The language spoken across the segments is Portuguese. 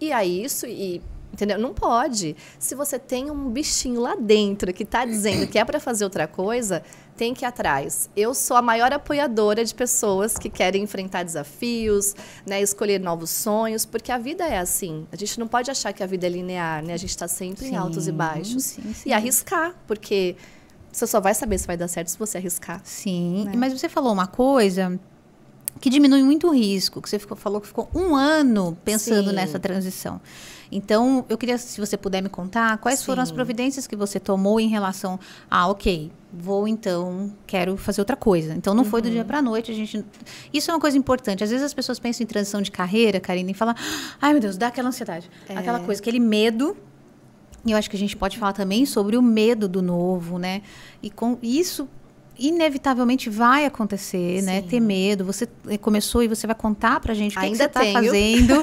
e a é isso e entendeu? Não pode. Se você tem um bichinho lá dentro que está dizendo que é para fazer outra coisa, tem que ir atrás. Eu sou a maior apoiadora de pessoas que querem enfrentar desafios, né, escolher novos sonhos, porque a vida é assim. A gente não pode achar que a vida é linear, né? A gente está sempre sim, em altos e baixos. Sim, sim. E arriscar, porque você só vai saber se vai dar certo se você arriscar. Sim. Né? Mas você falou uma coisa que diminui muito o risco, que você ficou, falou que ficou um ano pensando Sim. nessa transição. Então, eu queria, se você puder me contar, quais Sim. foram as providências que você tomou em relação a, ok, vou então, quero fazer outra coisa. Então, não uhum. foi do dia uhum. para a noite. A gente... Isso é uma coisa importante. Às vezes as pessoas pensam em transição de carreira, Karina, e falam, ai meu Deus, dá aquela ansiedade, é. aquela coisa, aquele medo e eu acho que a gente pode falar também sobre o medo do novo, né? E com isso inevitavelmente vai acontecer, né? Sim. né? Ter medo. Você eh, começou e você vai contar pra gente o que, que você tá tenho. tá fazendo.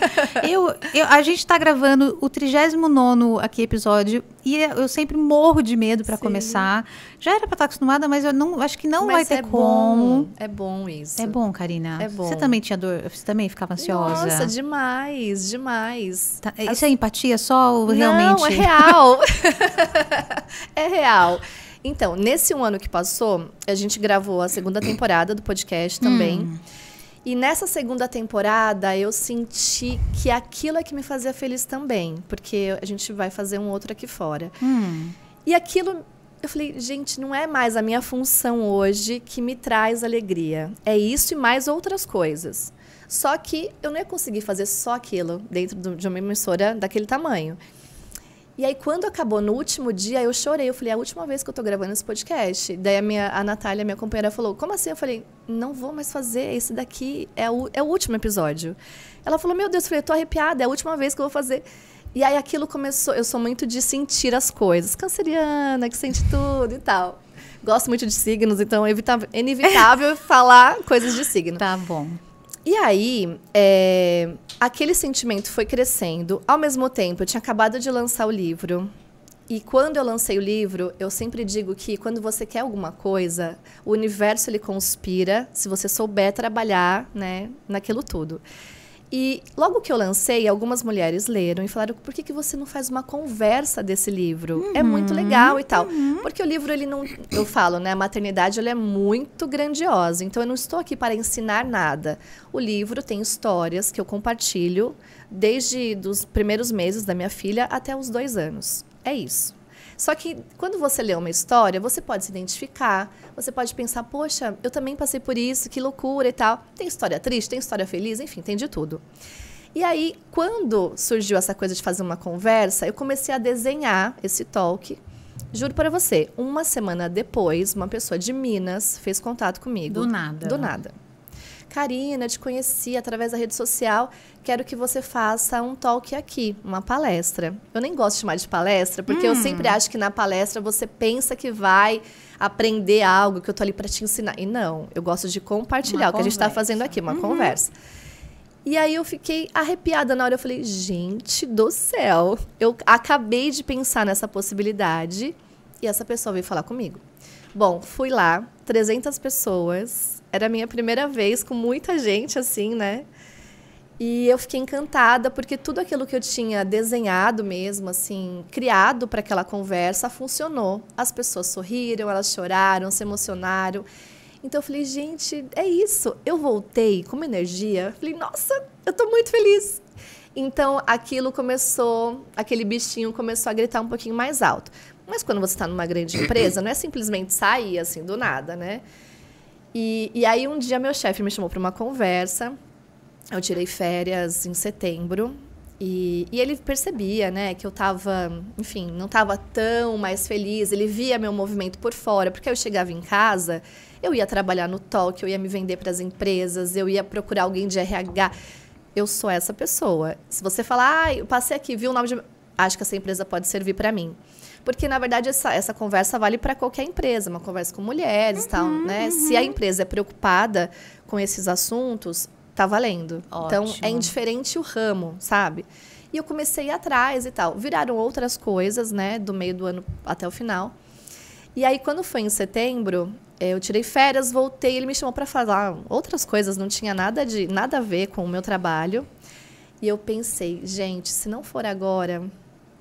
eu, eu, a gente tá gravando o 39 aqui episódio e é, eu sempre morro de medo para começar. Já era pra estar tá acostumada, mas eu não acho que não mas vai ter é como. Bom. É bom isso. É bom, Karina. É bom. Você também tinha dor, você também ficava ansiosa. Nossa, demais, demais. Tá, As... isso é empatia só ou realmente? Não, é real. é real. Então, nesse um ano que passou, a gente gravou a segunda temporada do podcast também. Hum. E nessa segunda temporada, eu senti que aquilo é que me fazia feliz também. Porque a gente vai fazer um outro aqui fora. Hum. E aquilo eu falei, gente, não é mais a minha função hoje que me traz alegria. É isso e mais outras coisas. Só que eu não ia conseguir fazer só aquilo dentro de uma emissora daquele tamanho. E aí, quando acabou, no último dia, eu chorei. Eu falei, é a última vez que eu tô gravando esse podcast. Daí a, minha, a Natália, minha companheira, falou, como assim? Eu falei, não vou mais fazer. Esse daqui é o, é o último episódio. Ela falou, meu Deus, eu falei, eu tô arrepiada. É a última vez que eu vou fazer. E aí aquilo começou. Eu sou muito de sentir as coisas. Canceriana, que sente tudo e tal. Gosto muito de signos, então é, é inevitável falar coisas de signo. Tá bom. E aí, é, aquele sentimento foi crescendo. Ao mesmo tempo, eu tinha acabado de lançar o livro. E quando eu lancei o livro, eu sempre digo que quando você quer alguma coisa, o universo ele conspira se você souber trabalhar, né, naquilo tudo. E logo que eu lancei, algumas mulheres leram e falaram: por que, que você não faz uma conversa desse livro? É uhum, é muito legal e tal. Uhum. Porque o livro, ele não. Eu falo, né? A maternidade ele é muito grandiosa. Então eu não estou aqui para ensinar nada. O livro tem histórias que eu compartilho desde os primeiros meses da minha filha até os dois anos. É isso. Só que quando você lê uma história, você pode se identificar, você pode pensar, poxa, eu também passei por isso, que loucura e tal. Tem história triste, tem história feliz, enfim, tem de tudo. E aí, quando surgiu essa coisa de fazer uma conversa, eu comecei a desenhar esse talk. Juro para você, uma semana depois, uma pessoa de Minas fez contato comigo. Do nada. Do nada. Karina, te conheci através da rede social, quero que você faça um talk aqui, uma palestra. Eu nem gosto de chamar de palestra, porque hum. eu sempre acho que na palestra você pensa que vai aprender algo, que eu tô ali para te ensinar. E não, eu gosto de compartilhar uma o que conversa. a gente está fazendo aqui, uma uhum. conversa. E aí eu fiquei arrepiada na hora. Eu falei, gente do céu, eu acabei de pensar nessa possibilidade e essa pessoa veio falar comigo. Bom, fui lá, 300 pessoas. Era a minha primeira vez com muita gente assim, né? E eu fiquei encantada porque tudo aquilo que eu tinha desenhado mesmo, assim, criado para aquela conversa, funcionou. As pessoas sorriram, elas choraram, se emocionaram. Então eu falei, gente, é isso. Eu voltei com uma energia. Eu falei, nossa, eu estou muito feliz. Então aquilo começou, aquele bichinho começou a gritar um pouquinho mais alto. Mas quando você está numa grande empresa, não é simplesmente sair assim do nada, né? E, e aí um dia meu chefe me chamou para uma conversa. Eu tirei férias em setembro e, e, ele percebia, né, que eu estava, enfim, não estava tão mais feliz. Ele via meu movimento por fora, porque eu chegava em casa, eu ia trabalhar no toque, eu ia me vender para as empresas, eu ia procurar alguém de RH. Eu sou essa pessoa. Se você falar, ah, eu passei aqui, viu o nome de acho que essa empresa pode servir para mim. Porque, na verdade, essa, essa conversa vale para qualquer empresa, uma conversa com mulheres uhum, tal, né? Uhum. Se a empresa é preocupada com esses assuntos, tá valendo. Ótimo. Então, é indiferente o ramo, sabe? E eu comecei atrás e tal. Viraram outras coisas, né? Do meio do ano até o final. E aí, quando foi em setembro, eh, eu tirei férias, voltei, ele me chamou para falar outras coisas, não tinha nada, de, nada a ver com o meu trabalho. E eu pensei, gente, se não for agora,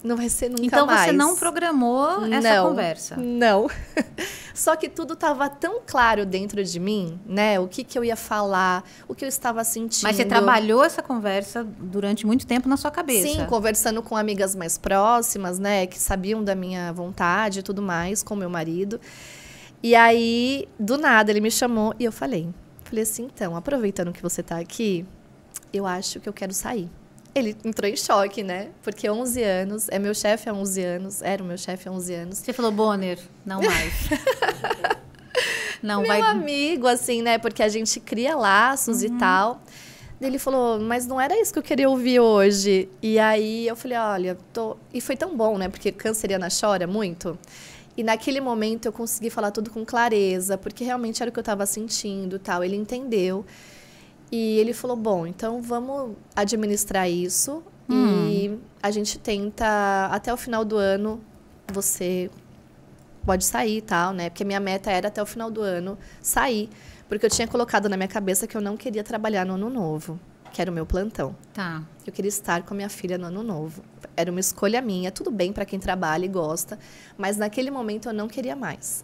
não vai ser nunca então, mais. Então você não programou essa conversa? Não. Só que tudo estava tão claro dentro de mim, né? O que, que eu ia falar, o que eu estava sentindo. Mas você trabalhou essa conversa durante muito tempo na sua cabeça? Sim, conversando com amigas mais próximas, né? Que sabiam da minha vontade e tudo mais, com meu marido. E aí, do nada, ele me chamou e eu falei. Falei assim, então, aproveitando que você está aqui, eu acho que eu quero sair ele entrou em choque, né? Porque 11 anos, é meu chefe há 11 anos, era o meu chefe há 11 anos. Você falou, Bonner, não mais. não meu vai. amigo, assim, né? Porque a gente cria laços uhum. e tal. Ele falou, mas não era isso que eu queria ouvir hoje. E aí eu falei, olha, tô. E foi tão bom, né? Porque canceriana chora muito. E naquele momento eu consegui falar tudo com clareza, porque realmente era o que eu estava sentindo tal. Ele entendeu. E ele falou: bom, então vamos administrar isso hum. e a gente tenta até o final do ano você pode sair e tal, né? Porque a minha meta era até o final do ano sair. Porque eu tinha colocado na minha cabeça que eu não queria trabalhar no ano novo, que era o meu plantão. Tá. Eu queria estar com a minha filha no ano novo. Era uma escolha minha, tudo bem para quem trabalha e gosta, mas naquele momento eu não queria mais.